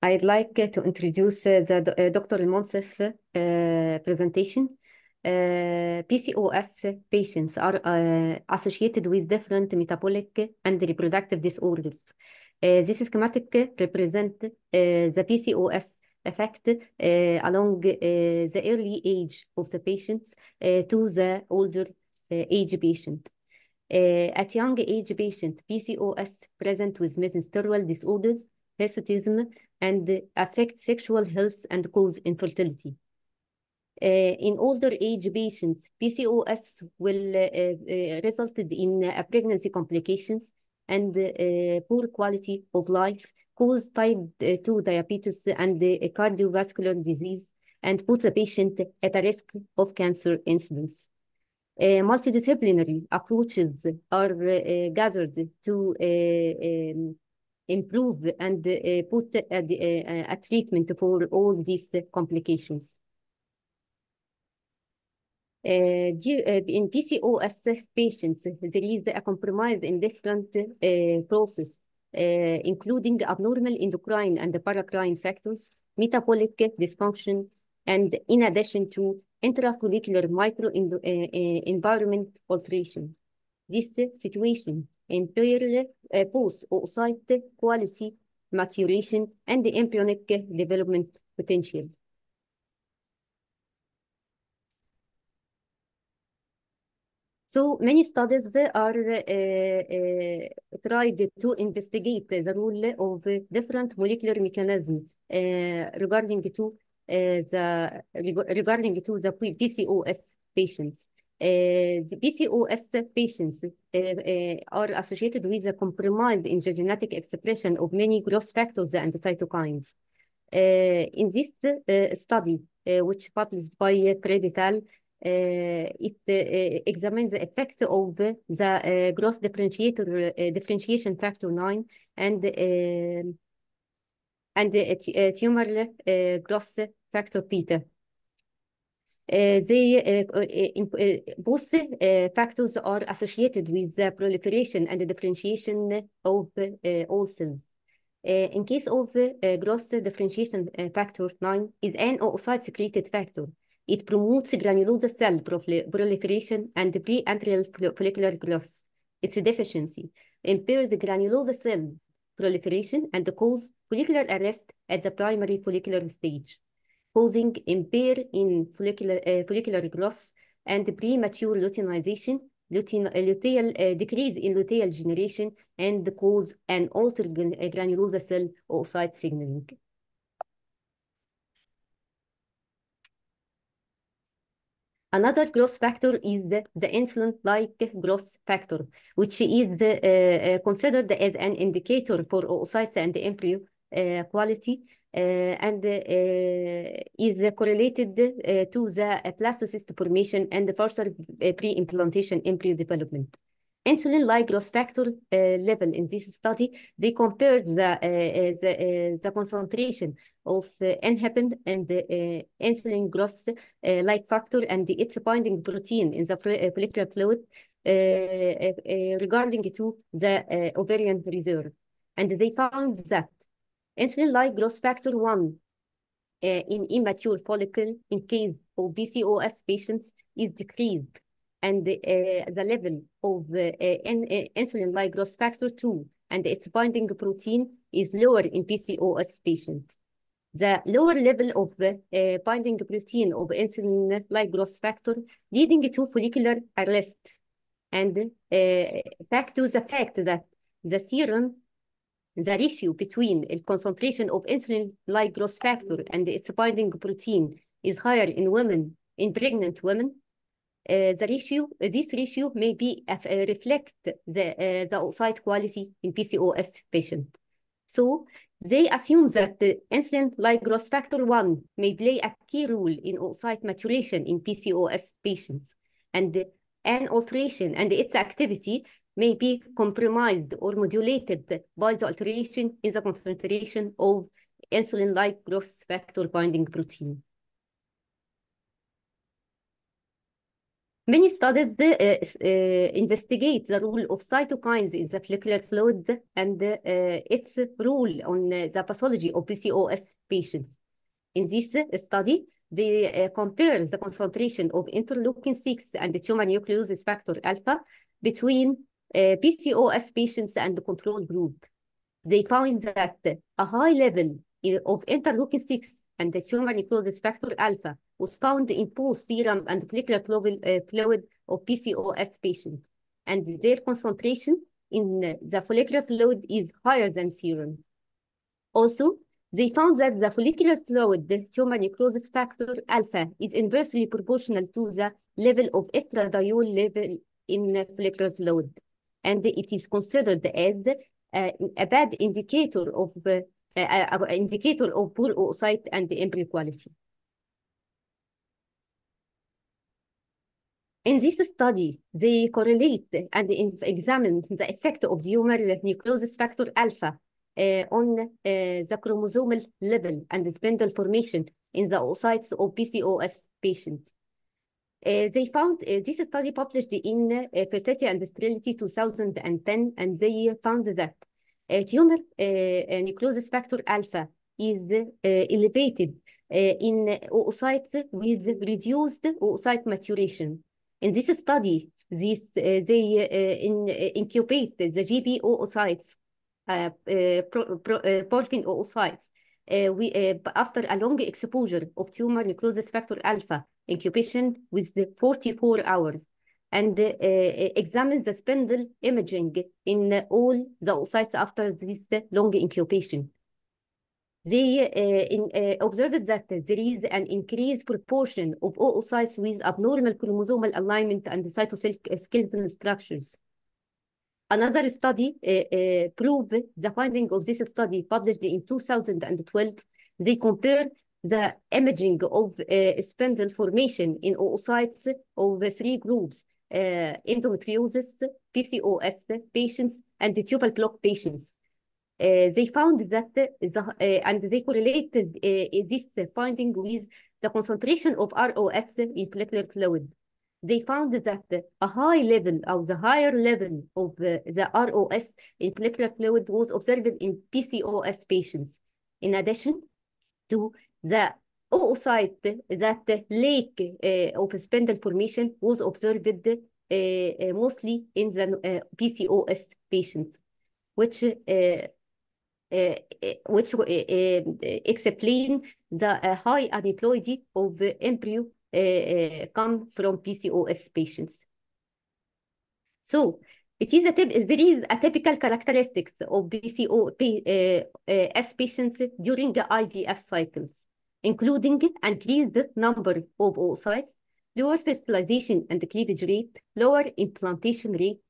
I'd like uh, to introduce uh, the Dr. Uh, Monsef presentation. PCOS patients are associated with different metabolic and reproductive disorders. this schematic represents the PCOS effect along the early age of the patients to the older age patient. Uh, at young age patient, PCOS present with menstrual disorders, hirsutism, and affect sexual health and cause infertility. Uh, in older age patients, PCOS will uh, uh, resulted in uh, pregnancy complications and uh, poor quality of life, cause type 2 diabetes and cardiovascular disease, and puts a patient at a risk of cancer incidence. Uh, multidisciplinary approaches are uh, gathered to uh, um, improve and uh, put a, uh, uh, a treatment for all these complications. Uh, in PCOS patients, there is a compromise in different uh, processes, uh, including abnormal endocrine and paracrine factors, metabolic dysfunction, and in addition to intrafollicular microenvironment alteration. This situation empirical uh, eh, post oocyte quality, maturation, and the embryonic development potential. So many studies are uh, uh, tried to investigate the role of different molecular mechanisms uh, regarding to the regarding to the PCOS patients. Eh, the PCOS patients eh, eh, are associated with a compromised genetic expression of many growth factors and cytokines. in this study, which published by Predital, uh, it uh, examines the effect of the uh, differentiator uh, differentiation factor 9 and and the tumor growth factor beta. Eh, they eh, eh, both factors are associated with the proliferation and the differentiation of all cells. in case of gross differentiation factor 9 is an oocyte secreted factor. It promotes granulosa cell proliferation and pre-anterior follicular growth. Its deficiency impairs the granulosa cell proliferation and causes follicular arrest at the primary follicular stage causing impair in follicular, uh, follicular growth and premature luteinization, lutein, uh, luteal, uh, decrease in luteal generation, and cause an altered uh, granulosa cell oocyte signaling. Another growth factor is the, the insulin-like growth factor, which is uh, uh, considered as an indicator for oocytes and embryo uh, quality uh, and uh, uh, is correlated to the blastocyst formation and the first pre-implantation embryo development. Insulin-like growth factor level in this study, they compared the, the, the concentration of inhibin and the insulin growth-like factor and its binding protein in the follicular fluid regarding to the ovarian reserve. And they found that Insulin-like growth factor 1 uh, in immature follicle in case of BCOS patients is decreased and uh, the level of eh, in, insulin-like growth factor 2 and its binding protein is lower in PCOS patients. The lower level of the binding protein of insulin-like growth factor leading to follicular arrest and uh, back to the fact that the serum the ratio between the concentration of insulin-like growth factor and its binding protein is higher in women, in pregnant women, uh, the ratio, uh, this ratio may be uh, reflect the, uh, the outside quality in PCOS patient. So they assume that the insulin-like growth factor 1 may play a key role in oocyte maturation in PCOS patients, and an alteration and its activity may be compromised or modulated by the alteration in the concentration of insulin-like growth factor binding protein. Many studies uh, uh, investigate the role of cytokines in the follicular fluid and uh, its role on uh, the pathology of PCOS patients. In this uh, study, they uh, compare the concentration of interleukin-6 and the tumor nucleosis factor alpha between uh, PCOS patients and the control group, they found that a high level of interleukin 6 and the tumor necrosis factor alpha was found in both serum and follicular fluid uh, of PCOS patients, and their concentration in the follicular fluid is higher than serum. Also, they found that the follicular fluid, the tumor necrosis factor alpha, is inversely proportional to the level of estradiol level in follicular fluid and it is considered as a bad indicator of uh, uh, uh indicator of poor oocyte and embryo quality. In this study, they correlate and examine the effect of duomer nucleosis factor alpha uh, on uh, the chromosomal level and spindle formation in the oocytes of PCOS patients. Uh, they found uh, this study published in uh, Fertility and Sterility 2010, and they found that uh, tumor uh, uh, necrosis factor alpha is elevated in oocytes with reduced oocyte maturation. In this study, this, they in, incubate the GBO oocytes, uh, pro, pro, porpin oocytes, uh, we, uh, after a long exposure of tumor necrosis factor alpha incubation with the 44 hours and uh, uh examine the spindle imaging in all the oocytes after this long incubation. They uh, in, uh, observed that there is an increased proportion of oocytes with abnormal chromosomal alignment and cytoskeletal structures. Another study eh, eh, proved the finding of this study published in 2012. They compared the imaging of eh, spindle formation in oocytes of three groups, endometriosis, PCOS patients, and tubal block patients. Uh, they found that the, uh, and they correlated uh, this finding with the concentration of ROS in platelet fluid they found that a high level or the higher level of uh, the ROS follicular fluid was observed in PCOS patients. In addition to the oocyte that lake uh, of spindle formation was observed uh, uh mostly in the uh, PCOS patients, which uh, uh, which uh, explain the high aneuploidy of embryo uh, come from PCOS patients. So it is a there is a typical characteristics of PCOS eh, patients during the IVF cycles, including increased number of oocytes, lower fertilization and cleavage rate, lower implantation rate,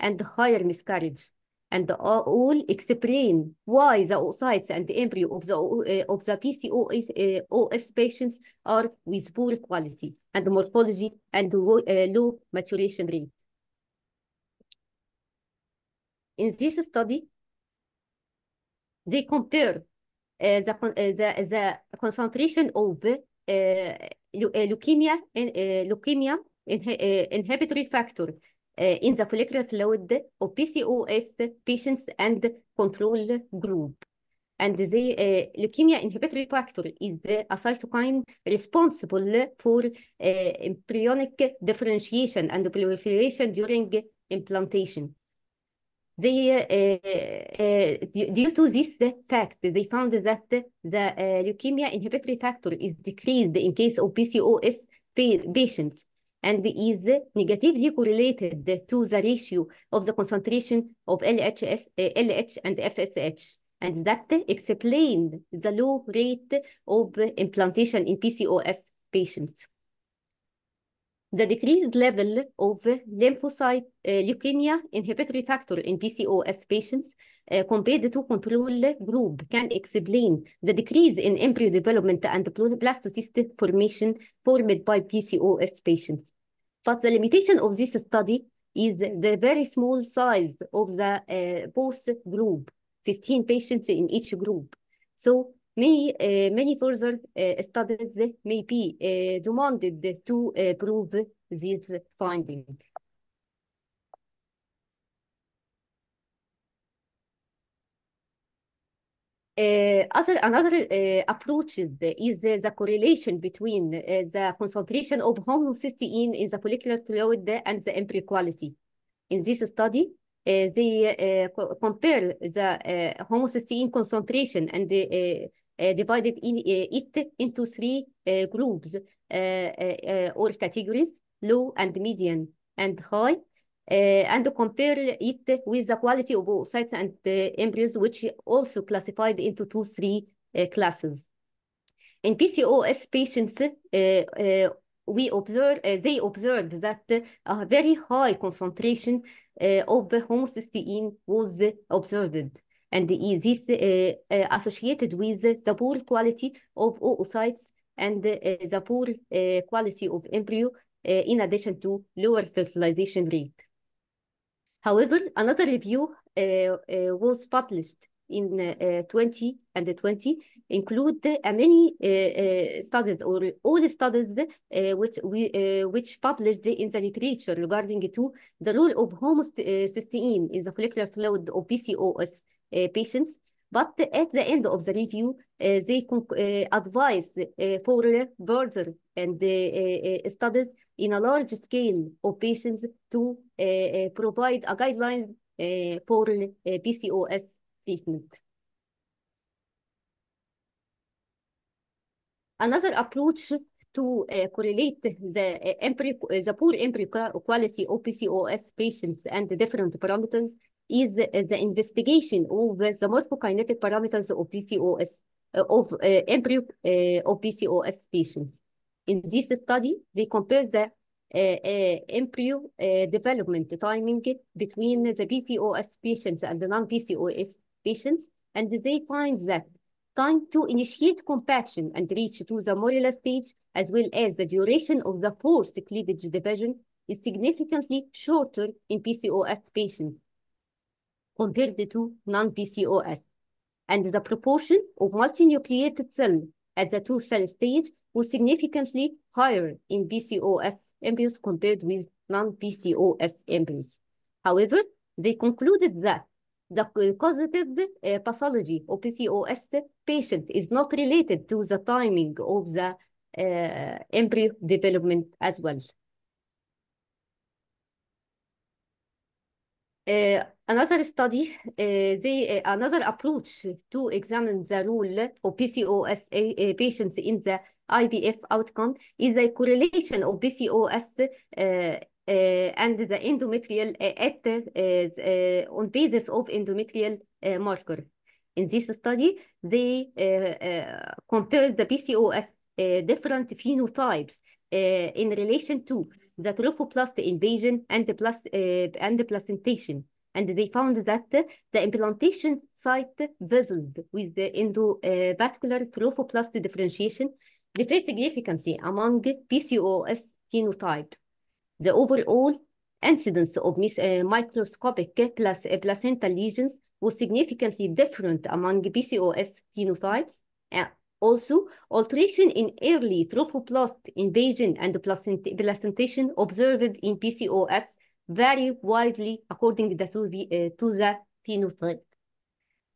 and higher miscarriage and all uh, explain why the oocytes and the embryo of the, uh, of the PCOS uh, OS patients are with poor quality and morphology and low, uh, low maturation rate. In this study, they compare uh, the, uh, the, the concentration of uh, uh leukemia, in, uh, leukemia in, inhibitory factor in the follicular fluid PCOS patients and control group. And the uh, leukemia inhibitory factor is a cytokine responsible for uh, embryonic differentiation and proliferation during implantation. They, uh, due to this fact, they found that the leukemia inhibitory factor is decreased in case of PCOS patients and is negatively correlated to the ratio of the concentration of LHS, LH eh, and FSH. And that explained the low rate of implantation in PCOS patients. The decreased level of lymphocyte eh, leukemia inhibitory factor in PCOS patients uh, compared to control group can explain the decrease in embryo development and blastocyst formation formed by PCOS patients. But the limitation of this study is the very small size of the uh, both group, 15 patients in each group. So many, uh, many further uh, studies may be uh, demanded to uh, prove this finding. Eh, other another eh, approaches is eh, the correlation between the concentration of homocysteine in the follicular fluid and the embryo quality. In this study, uh, they uh, compare the uh, homocysteine concentration and they, divided in, it into three groups or categories, low and median and high and compare it with the quality of oocytes and embryos, which also classified into two, three classes. In PCOS patients, we observe, they observe that a very high concentration of homocysteine was observed and this uh, associated with the poor quality of oocytes and uh, the poor uh, quality of embryo in addition to lower fertilization rate. However, another review uh, uh, was published in uh, 20 and 20 include uh, many studies or all studies which we which published in the literature regarding to the role of homocysteine in the follicular fluid of PCOS patients but at the end of the review, uh, they uh, advise uh, for further and uh, uh, uh, studies in a large scale of patients to provide a guideline for PCOS treatment. Another approach to uh, correlate the, uh, the poor empirical quality of PCOS patients and the different parameters is the investigation of the morphokinetic parameters of PCOS of embryo of PCOS patients. In this study, they compared the embryo development timing between the PCOS patients and the non-PCOS patients, and they find that time to initiate compaction and reach to the morula stage, as well as the duration of the forced cleavage division is significantly shorter in PCOS patients compared to non-PCOS. And the proportion of multinucleated cell at the two-cell stage was significantly higher in PCOS embryos compared with non-PCOS embryos. However, they concluded that the causative uh, pathology of PCOS patient is not related to the timing of the uh, embryo development as well. Uh, Another study, uh, they uh, eh, another approach to examine the role of PCOS uh, eh, patients in the IVF outcome is the correlation of PCOS and the endometrial at the, on basis of endometrial marker. In this study, they compare the PCOS different phenotypes in relation to the trophoplast invasion and the plus and the placentation and they found that the implantation site vessels with the endovascular trophoplast differentiation differ significantly among PCOS phenotype. The overall incidence of uh, microscopic uh, placental lesions was significantly different among PCOS phenotypes. Uh, also, alteration in early trophoplast invasion and placentation observed in PCOS vary widely according to the, uh, to the phenotype.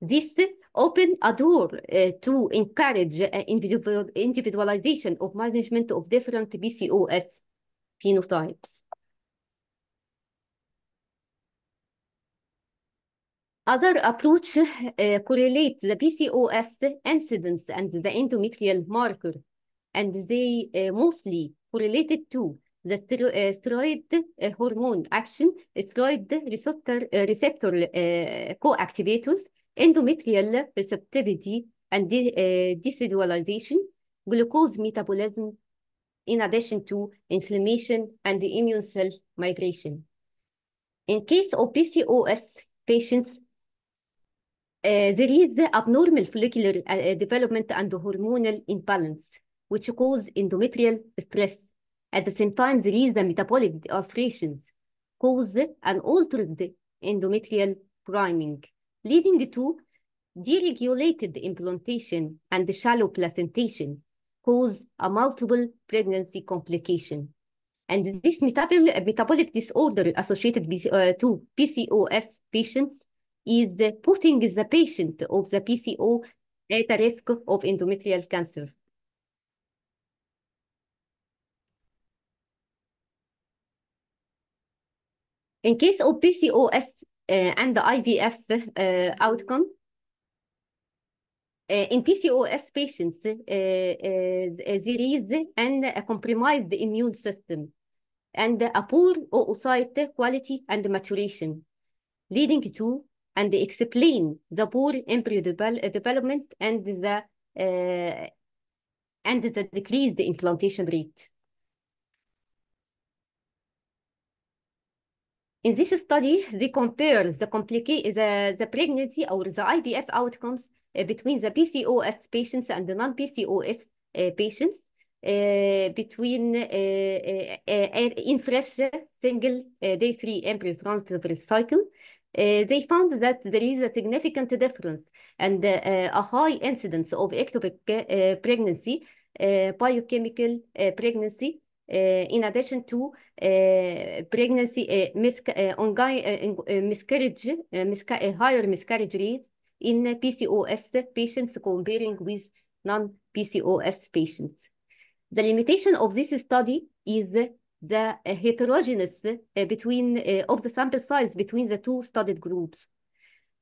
This open a door uh, to encourage uh, individual, individualization of management of different BCOS phenotypes. Other approach uh, the PCOS incidence and the endometrial marker, and they uh, mostly correlated to the uh, steroid uh, hormone action, steroid receptor, uh, receptor co-activators, endometrial receptivity and decidualization, glucose metabolism, in addition to inflammation and the immune cell migration. In case of PCOS patients, uh, there is the abnormal follicular uh, development and hormonal imbalance, which cause endometrial stress. At the same time, there is the metabolic alterations cause an altered endometrial priming, leading to deregulated implantation and shallow placentation, cause a multiple pregnancy complication. And this metabol metabolic disorder associated with, uh, to PCOS patients is putting the patient of the PCO at a risk of endometrial cancer. In case of PCOS uh, and the IVF uh, outcome, uh, in PCOS patients, there is an, a compromised immune system and a poor oocyte quality and maturation, leading to and explain the poor embryo development and the uh, and the decreased implantation rate. In this study, they compare the, complica the, the pregnancy or the IVF outcomes uh, between the PCOS patients and the non-PCOS uh, patients uh, between uh, uh, uh, in fresh single day three embryo transfer cycle. they found that there is a significant difference and a high incidence of ectopic pregnancy, biochemical pregnancy, in addition to pregnancy misca miscarriage, misca higher miscarriage rate in PCOS patients comparing with non-PCOS patients. The limitation of this study is the heterogeneous eh, between eh, of the sample size between the two studied groups.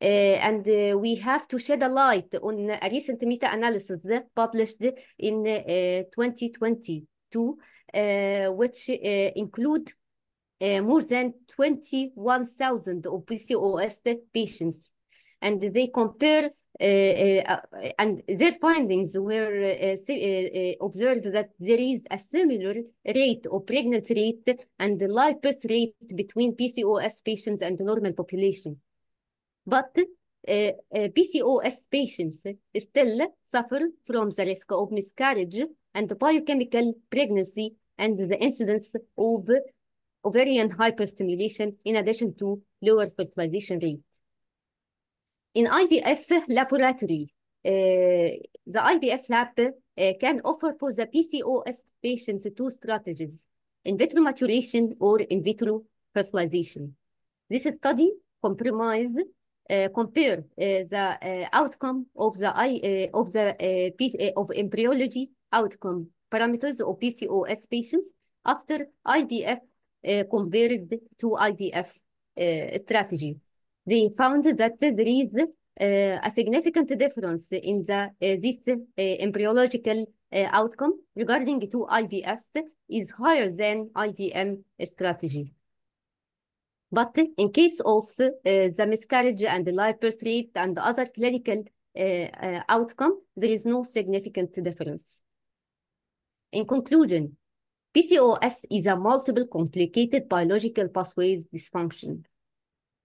Uh, and uh, we have to shed a light on a recent meta-analysis published in uh, 2020 2, uh, which uh, include uh, more than 21,000 PCOS patients. And they compare and their findings were observed that there is a similar rate of pregnancy rate and the birth rate between PCOS patients and the normal population. But uh, uh, PCOS patients still suffer from the risk of miscarriage and the biochemical pregnancy and the incidence of ovarian hyperstimulation in addition to lower fertilization rate. In IVF laboratory, uh, the IVF lab uh, can offer for the PCOS patients two strategies, in vitro maturation or in vitro fertilization. This study compromise uh, compare uh, the uh, outcome of the I, uh, of the piece of embryology outcome parameters of PCOS patients after IVF uh, compared to IDF uh, strategy. They found that there is uh, a significant difference in the uh, this uh, embryological uh, outcome regarding to IVF is higher than IVM strategy. But in case of the miscarriage and the live rate and other clinical outcome, there is no significant difference. In conclusion, PCOS is a multiple complicated biological pathways dysfunction.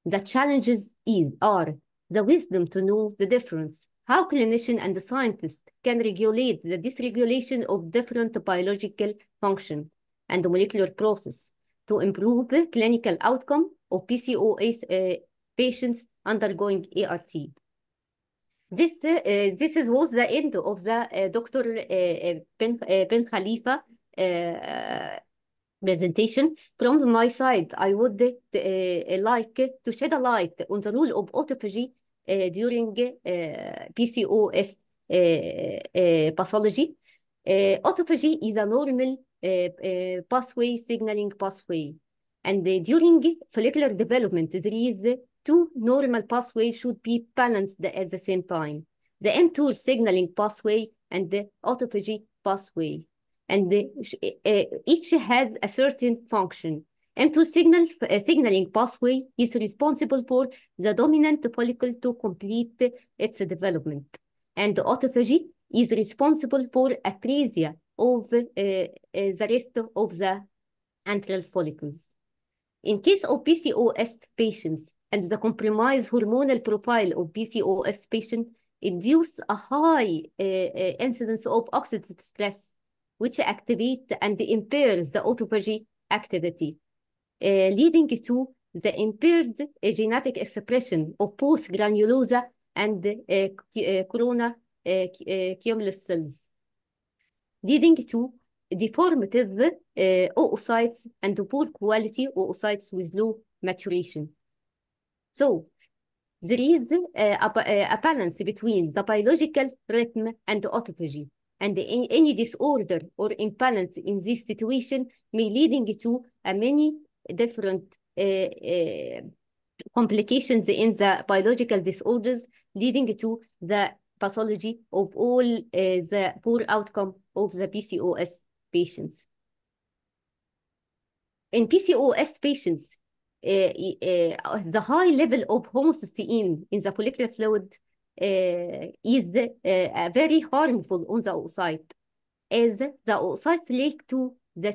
The challenges is, are the wisdom to know the difference, how clinician and the scientist can regulate the dysregulation of different biological function and the molecular process to improve the clinical outcome of PCOS uh, patients undergoing ART. This, uh, this is, was the end of the uh, Dr. Uh, ben, ben Khalifa presentation. From my side, I would like to shed a light on the role of autophagy during PCOS pathology. autophagy is a normal pathway signaling pathway. And during follicular development, there is two normal pathways should be balanced at the same time, the M2 signaling pathway and the autophagy pathway. And the, each has a certain function. M2 signal, uh, signaling pathway is responsible for the dominant follicle to complete its development. And autophagy is responsible for atresia of uh, uh, the rest of the antral follicles. In case of PCOS patients, and the compromised hormonal profile of PCOS patient induce a high uh, uh, incidence of oxidative stress, which activates and impairs the autophagy activity, uh, leading to the impaired uh, genetic expression of post-granulosa and uh, uh corona cumulus cells, leading to deformative oocytes and poor quality oocytes with low maturation. So there is uh, a, uh, a balance between the biological rhythm and autophagy. And any disorder or imbalance in this situation may leading to uh, many different complications in the biological disorders leading to the pathology of all uh, the poor outcome of the PCOS patients. In PCOS patients, the high level of homocysteine in the follicular fluid is very harmful on the oocyte, as the outside leak to the, uh,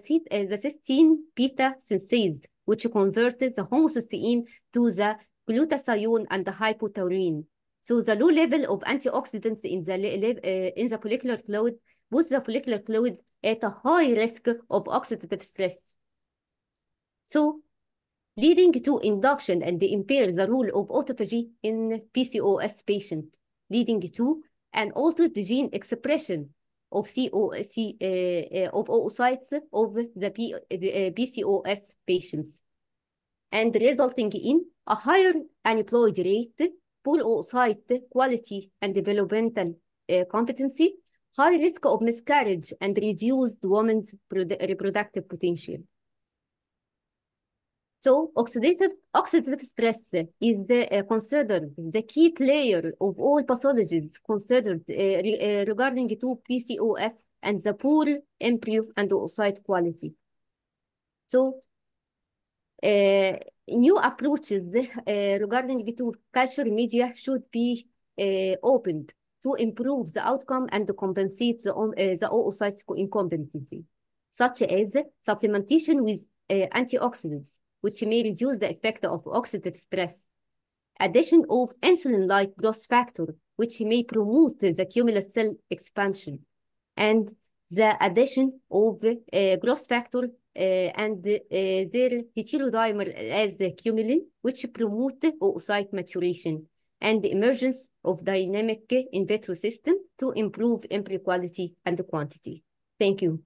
the cysteine beta synthase, which converted the homocysteine to the glutathione and the hypotaurine. So the low level of antioxidants in the, uh, in the follicular fluid puts the follicular fluid at a high risk of oxidative stress. So leading to induction and impair the role of autophagy in PCOS patient, leading to an altered gene expression of COC, uh, uh, of oocytes of the P, uh, PCOS patients, and resulting in a higher aneuploid rate, poor oocyte quality and developmental uh, competency, high risk of miscarriage, and reduced women's reproductive potential. So oxidative, oxidative stress is uh, considered the key player of all pathologies considered uh, re, uh, regarding to PCOS and the poor embryo and oocyte quality. So new approaches regarding to culture media should be opened to improve the outcome and compensate the, the oocyte incompetency, such as supplementation with antioxidants which may reduce the effect of oxidative stress. Addition of insulin-like growth factor, which may promote the cumulus cell expansion. And the addition of uh, growth factor uh, and uh, their heterodimer as the cumulin, which promote oocyte maturation and the emergence of dynamic in vitro system to improve embryo quality and quantity. Thank you.